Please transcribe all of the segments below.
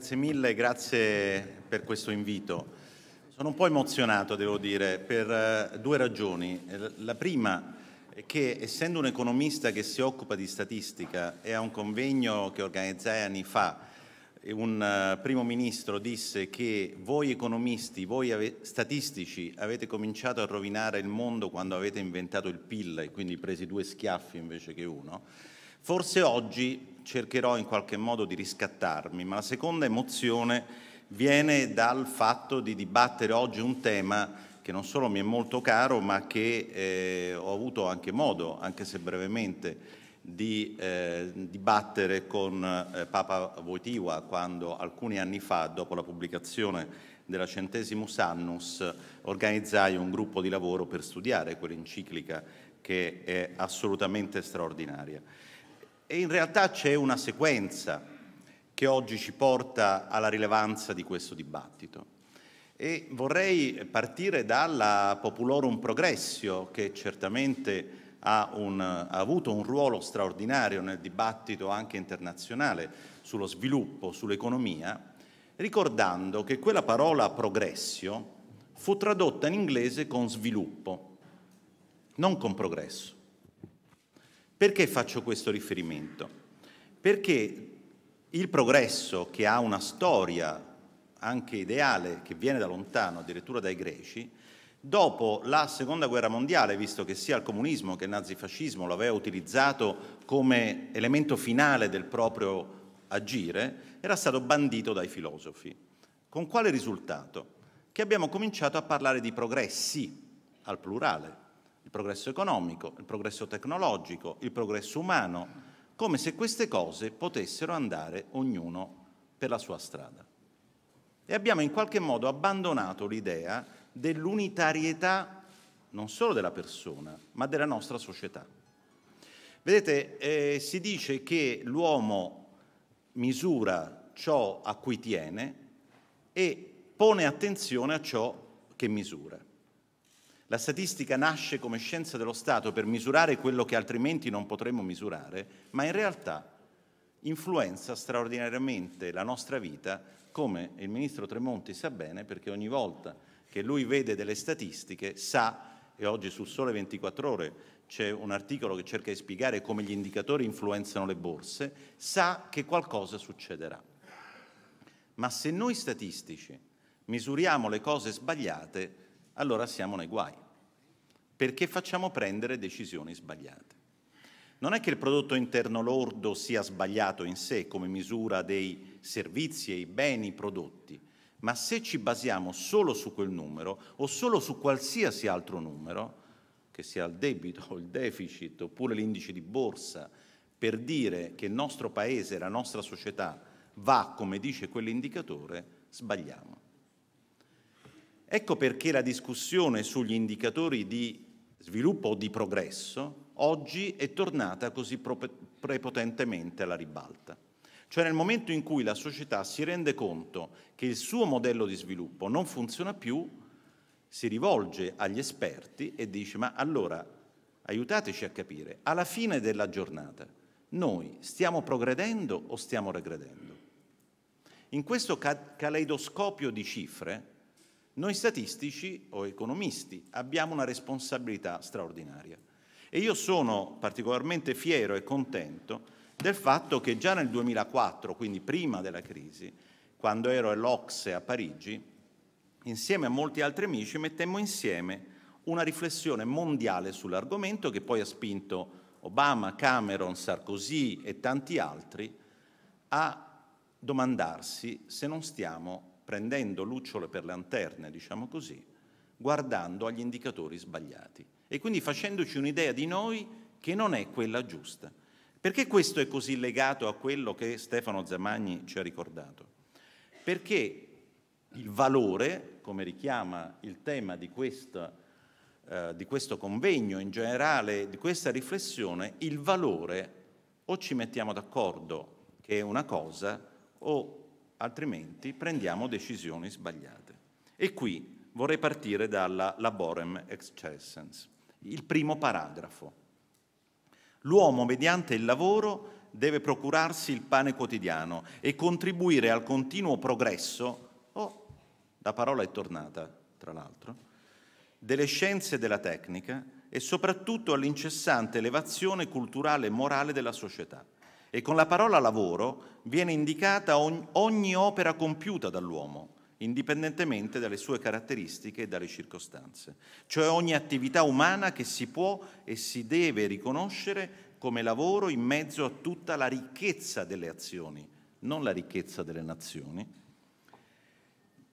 Grazie mille, grazie per questo invito. Sono un po' emozionato, devo dire, per eh, due ragioni. Eh, la prima è che, essendo un economista che si occupa di statistica e a un convegno che organizzai anni fa, un eh, primo ministro disse che voi economisti, voi statistici avete cominciato a rovinare il mondo quando avete inventato il PIL e quindi presi due schiaffi invece che uno. Forse oggi cercherò in qualche modo di riscattarmi, ma la seconda emozione viene dal fatto di dibattere oggi un tema che non solo mi è molto caro, ma che eh, ho avuto anche modo, anche se brevemente, di eh, dibattere con eh, Papa Voitiva quando alcuni anni fa, dopo la pubblicazione della Centesimus Annus, organizzai un gruppo di lavoro per studiare quell'enciclica che è assolutamente straordinaria. E in realtà c'è una sequenza che oggi ci porta alla rilevanza di questo dibattito. E vorrei partire dalla Populorum Progressio, che certamente ha, un, ha, avuto un ruolo straordinario nel dibattito anche internazionale sullo sviluppo, sull'economia, ricordando che quella parola progressio fu tradotta in inglese con sviluppo, non con progresso. Perché faccio questo riferimento? Perché il progresso che ha una storia anche ideale, che viene da lontano, addirittura dai greci, dopo la seconda guerra mondiale, visto che sia il comunismo che il nazifascismo lo aveva utilizzato come elemento finale del proprio agire, era stato bandito dai filosofi. Con quale risultato? Che abbiamo cominciato a parlare di progressi, al plurale, il progresso economico, il progresso tecnologico, il progresso umano, come se queste cose potessero andare ognuno per la sua strada. E abbiamo in qualche modo abbandonato l'idea dell'unitarietà non solo della persona, ma della nostra società. Vedete, eh, si dice che l'uomo misura ciò a cui tiene e pone attenzione a ciò che misura. La statistica nasce come scienza dello Stato per misurare quello che altrimenti non potremmo misurare, ma in realtà influenza straordinariamente la nostra vita, come il ministro Tremonti sa bene, perché ogni volta che lui vede delle statistiche sa, e oggi sul Sole 24 ore c'è un articolo che cerca di spiegare come gli indicatori influenzano le borse, sa che qualcosa succederà. Ma se noi statistici misuriamo le cose sbagliate, allora siamo nei guai, perché facciamo prendere decisioni sbagliate. Non è che il prodotto interno lordo sia sbagliato in sé come misura dei servizi e i beni prodotti, ma se ci basiamo solo su quel numero o solo su qualsiasi altro numero, che sia il debito o il deficit oppure l'indice di borsa, per dire che il nostro paese, la nostra società va come dice quell'indicatore, sbagliamo. Ecco perché la discussione sugli indicatori di sviluppo o di progresso oggi è tornata così prepotentemente alla ribalta. Cioè nel momento in cui la società si rende conto che il suo modello di sviluppo non funziona più, si rivolge agli esperti e dice ma allora aiutateci a capire, alla fine della giornata noi stiamo progredendo o stiamo regredendo? In questo caleidoscopio di cifre noi statistici o economisti abbiamo una responsabilità straordinaria e io sono particolarmente fiero e contento del fatto che già nel 2004, quindi prima della crisi, quando ero all'Ocse a Parigi, insieme a molti altri amici mettemmo insieme una riflessione mondiale sull'argomento che poi ha spinto Obama, Cameron, Sarkozy e tanti altri a domandarsi se non stiamo prendendo lucciole per lanterne, diciamo così, guardando agli indicatori sbagliati e quindi facendoci un'idea di noi che non è quella giusta. Perché questo è così legato a quello che Stefano Zamagni ci ha ricordato? Perché il valore, come richiama il tema di, questa, eh, di questo convegno in generale, di questa riflessione, il valore o ci mettiamo d'accordo che è una cosa o altrimenti prendiamo decisioni sbagliate. E qui vorrei partire dalla Laborem Excessens, il primo paragrafo. L'uomo, mediante il lavoro, deve procurarsi il pane quotidiano e contribuire al continuo progresso, oh, la parola è tornata, tra l'altro, delle scienze e della tecnica e soprattutto all'incessante elevazione culturale e morale della società e con la parola lavoro viene indicata ogni opera compiuta dall'uomo, indipendentemente dalle sue caratteristiche e dalle circostanze, cioè ogni attività umana che si può e si deve riconoscere come lavoro in mezzo a tutta la ricchezza delle azioni, non la ricchezza delle nazioni,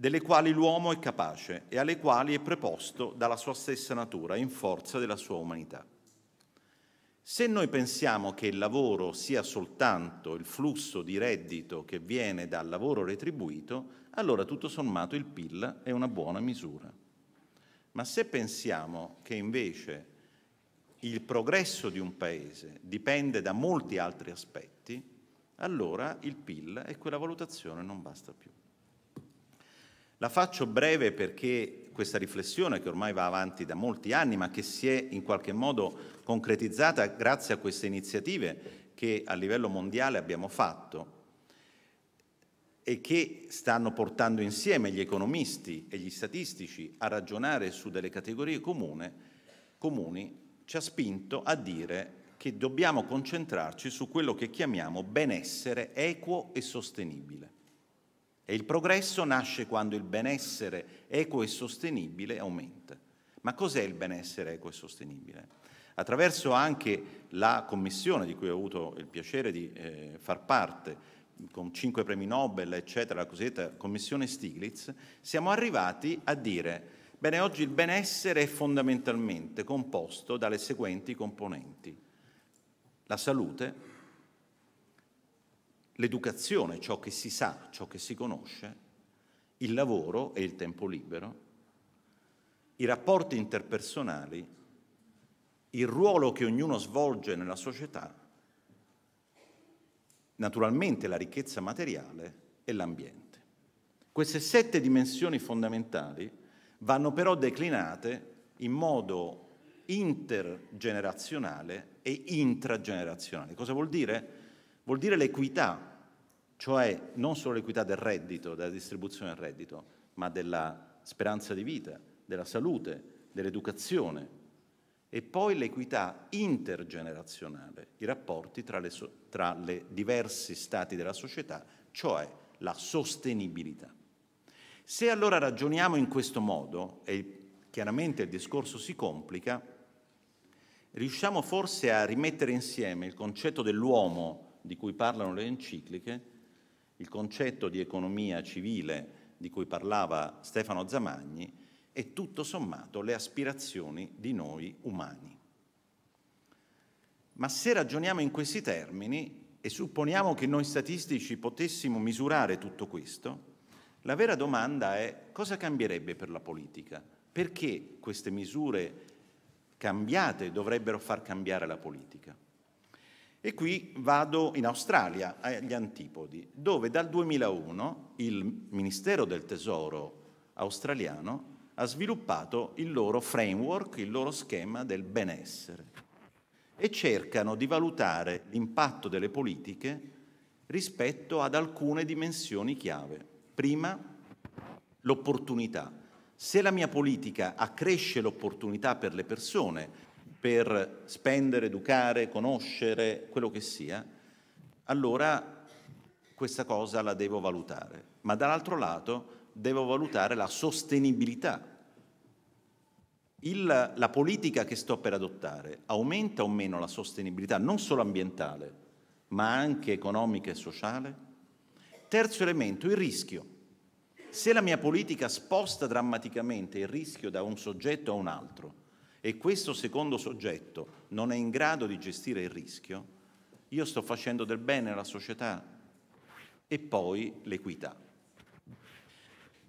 delle quali l'uomo è capace e alle quali è preposto dalla sua stessa natura in forza della sua umanità. Se noi pensiamo che il lavoro sia soltanto il flusso di reddito che viene dal lavoro retribuito, allora tutto sommato il PIL è una buona misura. Ma se pensiamo che invece il progresso di un paese dipende da molti altri aspetti, allora il PIL e quella valutazione non basta più. La faccio breve perché questa riflessione che ormai va avanti da molti anni, ma che si è in qualche modo concretizzata grazie a queste iniziative che a livello mondiale abbiamo fatto e che stanno portando insieme gli economisti e gli statistici a ragionare su delle categorie comune, comuni, ci ha spinto a dire che dobbiamo concentrarci su quello che chiamiamo benessere equo e sostenibile. E il progresso nasce quando il benessere eco e sostenibile aumenta. Ma cos'è il benessere eco e sostenibile? Attraverso anche la commissione di cui ho avuto il piacere di eh, far parte, con cinque premi Nobel, eccetera, la cosiddetta commissione Stiglitz, siamo arrivati a dire Bene, oggi il benessere è fondamentalmente composto dalle seguenti componenti. La salute, l'educazione, ciò che si sa, ciò che si conosce, il lavoro e il tempo libero, i rapporti interpersonali, il ruolo che ognuno svolge nella società, naturalmente la ricchezza materiale e l'ambiente. Queste sette dimensioni fondamentali vanno però declinate in modo intergenerazionale e intragenerazionale. Cosa vuol dire? Vuol dire l'equità cioè non solo l'equità del reddito, della distribuzione del reddito, ma della speranza di vita, della salute, dell'educazione e poi l'equità intergenerazionale, i rapporti tra le, so tra le diversi stati della società, cioè la sostenibilità. Se allora ragioniamo in questo modo, e chiaramente il discorso si complica, riusciamo forse a rimettere insieme il concetto dell'uomo di cui parlano le encicliche il concetto di economia civile di cui parlava Stefano Zamagni e tutto sommato le aspirazioni di noi umani. Ma se ragioniamo in questi termini e supponiamo che noi statistici potessimo misurare tutto questo, la vera domanda è cosa cambierebbe per la politica? Perché queste misure cambiate dovrebbero far cambiare la politica? E qui vado in Australia, agli Antipodi, dove dal 2001 il Ministero del Tesoro australiano ha sviluppato il loro framework, il loro schema del benessere e cercano di valutare l'impatto delle politiche rispetto ad alcune dimensioni chiave. Prima, l'opportunità. Se la mia politica accresce l'opportunità per le persone, per spendere, educare, conoscere, quello che sia, allora questa cosa la devo valutare. Ma dall'altro lato devo valutare la sostenibilità. Il, la politica che sto per adottare aumenta o meno la sostenibilità, non solo ambientale, ma anche economica e sociale? Terzo elemento, il rischio. Se la mia politica sposta drammaticamente il rischio da un soggetto a un altro, e questo secondo soggetto non è in grado di gestire il rischio, io sto facendo del bene alla società. E poi l'equità.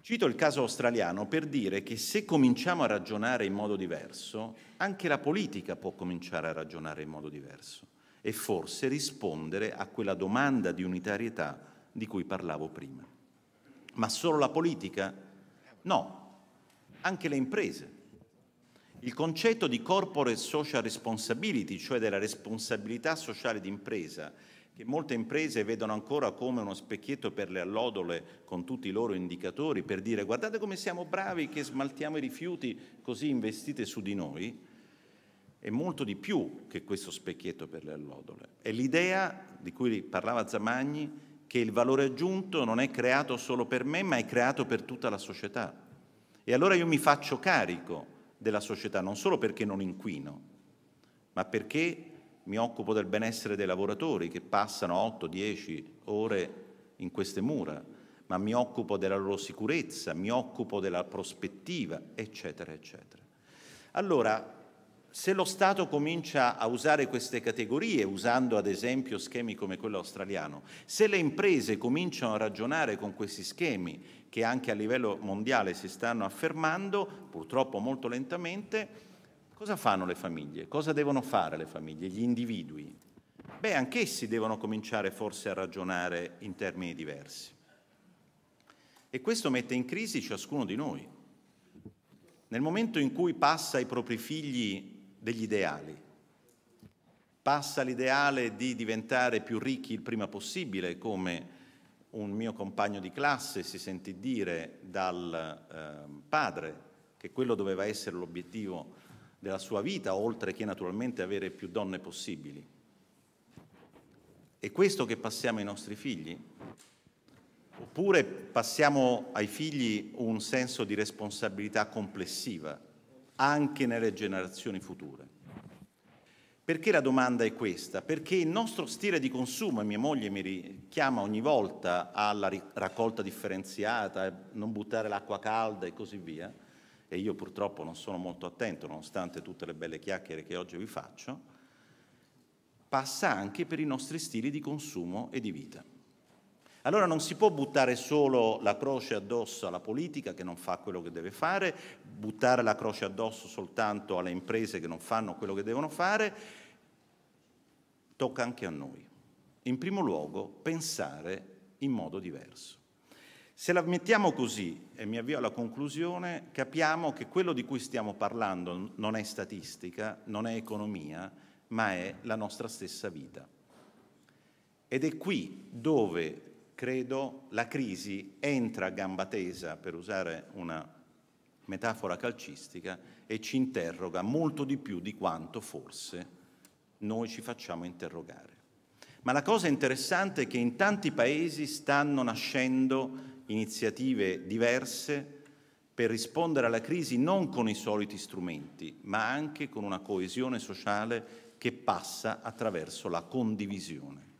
Cito il caso australiano per dire che se cominciamo a ragionare in modo diverso, anche la politica può cominciare a ragionare in modo diverso e forse rispondere a quella domanda di unitarietà di cui parlavo prima. Ma solo la politica? No, anche le imprese il concetto di corporate social responsibility, cioè della responsabilità sociale d'impresa, che molte imprese vedono ancora come uno specchietto per le allodole con tutti i loro indicatori per dire guardate come siamo bravi che smaltiamo i rifiuti così investite su di noi, è molto di più che questo specchietto per le allodole. È l'idea di cui parlava Zamagni che il valore aggiunto non è creato solo per me ma è creato per tutta la società. E allora io mi faccio carico della società, non solo perché non inquino, ma perché mi occupo del benessere dei lavoratori che passano 8-10 ore in queste mura, ma mi occupo della loro sicurezza, mi occupo della prospettiva, eccetera, eccetera. Allora, se lo Stato comincia a usare queste categorie, usando ad esempio schemi come quello australiano, se le imprese cominciano a ragionare con questi schemi che anche a livello mondiale si stanno affermando, purtroppo molto lentamente, cosa fanno le famiglie? Cosa devono fare le famiglie, gli individui? Beh, anch'essi devono cominciare forse a ragionare in termini diversi. E questo mette in crisi ciascuno di noi. Nel momento in cui passa i propri figli degli ideali. Passa l'ideale di diventare più ricchi il prima possibile, come un mio compagno di classe si sentì dire dal eh, padre che quello doveva essere l'obiettivo della sua vita, oltre che naturalmente avere più donne possibili. È questo che passiamo ai nostri figli? Oppure passiamo ai figli un senso di responsabilità complessiva? anche nelle generazioni future. Perché la domanda è questa? Perché il nostro stile di consumo, e mia moglie mi richiama ogni volta alla raccolta differenziata, eh, non buttare l'acqua calda e così via, e io purtroppo non sono molto attento nonostante tutte le belle chiacchiere che oggi vi faccio, passa anche per i nostri stili di consumo e di vita. Allora non si può buttare solo la croce addosso alla politica che non fa quello che deve fare, buttare la croce addosso soltanto alle imprese che non fanno quello che devono fare, tocca anche a noi. In primo luogo pensare in modo diverso. Se la mettiamo così, e mi avvio alla conclusione, capiamo che quello di cui stiamo parlando non è statistica, non è economia, ma è la nostra stessa vita. Ed è qui dove credo la crisi entra a gamba tesa, per usare una metafora calcistica, e ci interroga molto di più di quanto forse noi ci facciamo interrogare. Ma la cosa interessante è che in tanti paesi stanno nascendo iniziative diverse per rispondere alla crisi non con i soliti strumenti, ma anche con una coesione sociale che passa attraverso la condivisione.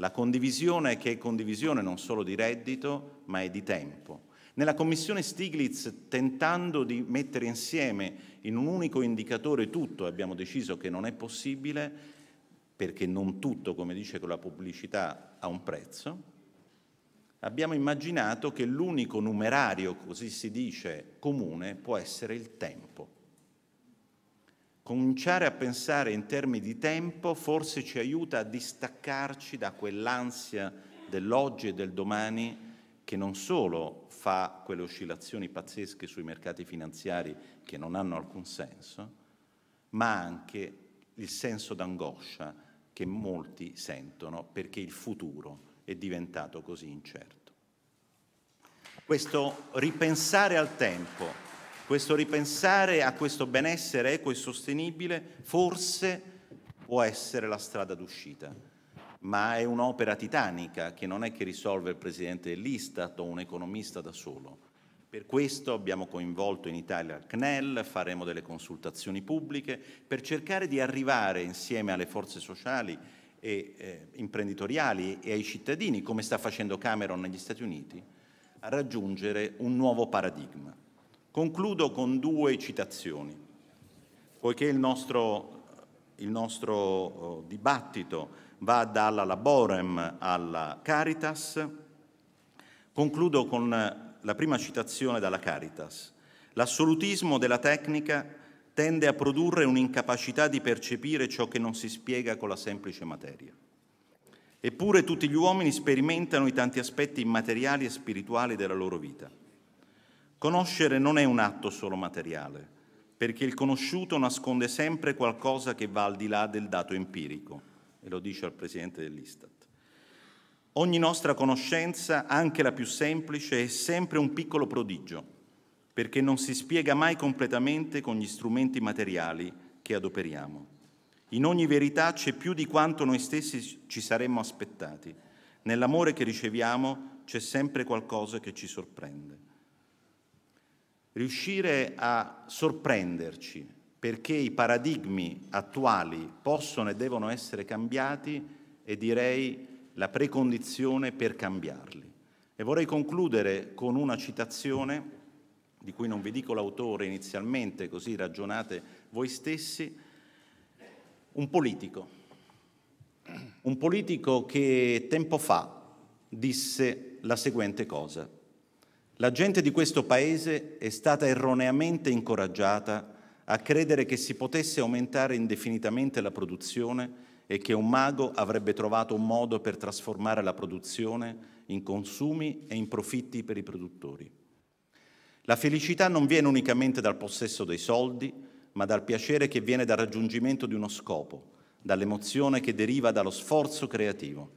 La condivisione che è condivisione non solo di reddito, ma è di tempo. Nella commissione Stiglitz, tentando di mettere insieme in un unico indicatore tutto, abbiamo deciso che non è possibile, perché non tutto, come dice con la pubblicità, ha un prezzo, abbiamo immaginato che l'unico numerario, così si dice, comune può essere il tempo. Cominciare a pensare in termini di tempo forse ci aiuta a distaccarci da quell'ansia dell'oggi e del domani che non solo fa quelle oscillazioni pazzesche sui mercati finanziari che non hanno alcun senso, ma anche il senso d'angoscia che molti sentono perché il futuro è diventato così incerto. Questo ripensare al tempo questo ripensare a questo benessere equo e sostenibile forse può essere la strada d'uscita, ma è un'opera titanica che non è che risolve il presidente dell'Istat o un economista da solo. Per questo abbiamo coinvolto in Italia il CNEL, faremo delle consultazioni pubbliche per cercare di arrivare insieme alle forze sociali e eh, imprenditoriali e ai cittadini, come sta facendo Cameron negli Stati Uniti, a raggiungere un nuovo paradigma. Concludo con due citazioni, poiché il nostro, il nostro oh, dibattito va dalla Laborem alla Caritas. Concludo con la prima citazione dalla Caritas. L'assolutismo della tecnica tende a produrre un'incapacità di percepire ciò che non si spiega con la semplice materia. Eppure tutti gli uomini sperimentano i tanti aspetti immateriali e spirituali della loro vita. Conoscere non è un atto solo materiale, perché il conosciuto nasconde sempre qualcosa che va al di là del dato empirico, e lo dice al Presidente dell'Istat. Ogni nostra conoscenza, anche la più semplice, è sempre un piccolo prodigio, perché non si spiega mai completamente con gli strumenti materiali che adoperiamo. In ogni verità c'è più di quanto noi stessi ci saremmo aspettati. Nell'amore che riceviamo c'è sempre qualcosa che ci sorprende riuscire a sorprenderci perché i paradigmi attuali possono e devono essere cambiati è direi la precondizione per cambiarli. E vorrei concludere con una citazione di cui non vi dico l'autore inizialmente, così ragionate voi stessi, un politico, un politico che tempo fa disse la seguente cosa. La gente di questo paese è stata erroneamente incoraggiata a credere che si potesse aumentare indefinitamente la produzione e che un mago avrebbe trovato un modo per trasformare la produzione in consumi e in profitti per i produttori. La felicità non viene unicamente dal possesso dei soldi, ma dal piacere che viene dal raggiungimento di uno scopo, dall'emozione che deriva dallo sforzo creativo.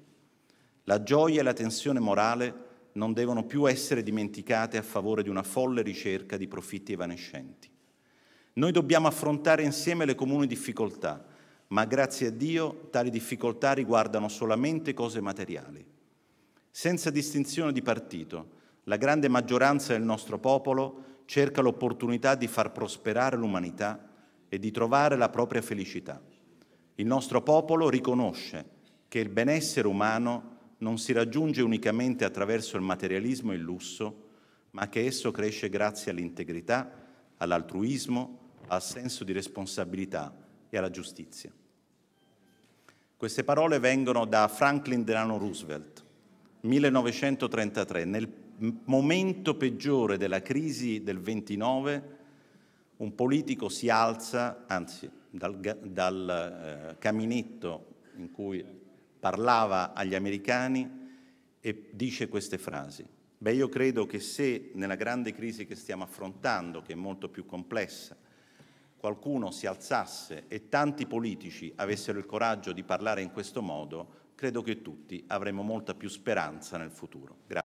La gioia e la tensione morale non devono più essere dimenticate a favore di una folle ricerca di profitti evanescenti. Noi dobbiamo affrontare insieme le comuni difficoltà, ma grazie a Dio tali difficoltà riguardano solamente cose materiali. Senza distinzione di partito, la grande maggioranza del nostro popolo cerca l'opportunità di far prosperare l'umanità e di trovare la propria felicità. Il nostro popolo riconosce che il benessere umano non si raggiunge unicamente attraverso il materialismo e il lusso, ma che esso cresce grazie all'integrità, all'altruismo, al senso di responsabilità e alla giustizia. Queste parole vengono da Franklin Delano Roosevelt, 1933, nel momento peggiore della crisi del 29, un politico si alza, anzi dal, dal eh, caminetto in cui parlava agli americani e dice queste frasi. Beh, io credo che se nella grande crisi che stiamo affrontando, che è molto più complessa, qualcuno si alzasse e tanti politici avessero il coraggio di parlare in questo modo, credo che tutti avremmo molta più speranza nel futuro. Grazie.